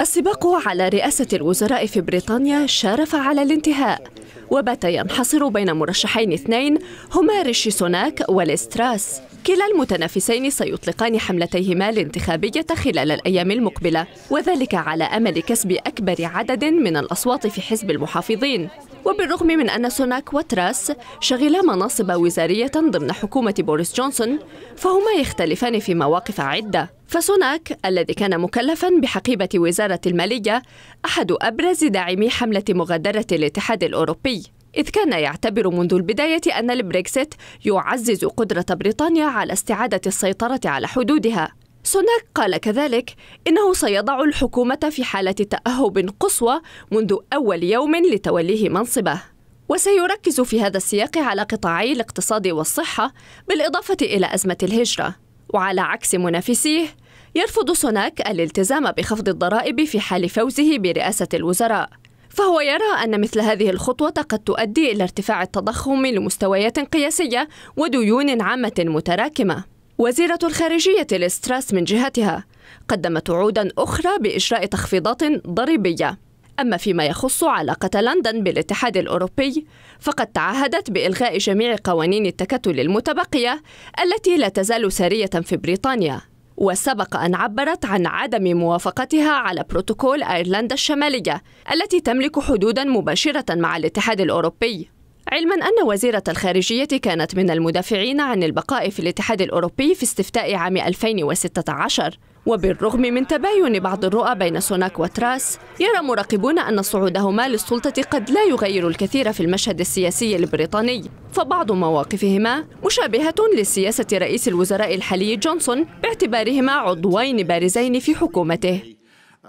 السباق على رئاسة الوزراء في بريطانيا شارف على الانتهاء وبات ينحصر بين مرشحين اثنين هما ريشي سوناك وليستراس كلا المتنافسين سيطلقان حملتيهما الانتخابية خلال الأيام المقبلة وذلك على أمل كسب أكبر عدد من الأصوات في حزب المحافظين وبالرغم من أن سوناك وتراس شغلا مناصب وزارية ضمن حكومة بوريس جونسون فهما يختلفان في مواقف عدة فسوناك الذي كان مكلفا بحقيبة وزارة المالية أحد أبرز داعمي حملة مغادرة الاتحاد الأوروبي إذ كان يعتبر منذ البداية أن البريكسيت يعزز قدرة بريطانيا على استعادة السيطرة على حدودها سوناك قال كذلك إنه سيضع الحكومة في حالة تأهب قصوى منذ أول يوم لتوليه منصبه وسيركز في هذا السياق على قطاعي الاقتصاد والصحة بالإضافة إلى أزمة الهجرة وعلى عكس منافسيه يرفض سوناك الالتزام بخفض الضرائب في حال فوزه برئاسة الوزراء فهو يرى أن مثل هذه الخطوة قد تؤدي إلى ارتفاع التضخم لمستويات قياسية وديون عامة متراكمة وزيرة الخارجية الاستراس من جهتها قدمت وعودا أخرى بإجراء تخفيضات ضريبية أما فيما يخص علاقة لندن بالاتحاد الأوروبي فقد تعهدت بإلغاء جميع قوانين التكتل المتبقية التي لا تزال سارية في بريطانيا وسبق أن عبرت عن عدم موافقتها على بروتوكول أيرلندا الشمالية التي تملك حدودا مباشرة مع الاتحاد الأوروبي علما أن وزيرة الخارجية كانت من المدافعين عن البقاء في الاتحاد الأوروبي في استفتاء عام 2016 وبالرغم من تباين بعض الرؤى بين سوناك وتراس يرى مراقبون أن صعودهما للسلطة قد لا يغير الكثير في المشهد السياسي البريطاني فبعض مواقفهما مشابهة لسياسة رئيس الوزراء الحالي جونسون باعتبارهما عضوين بارزين في حكومته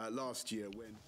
uh,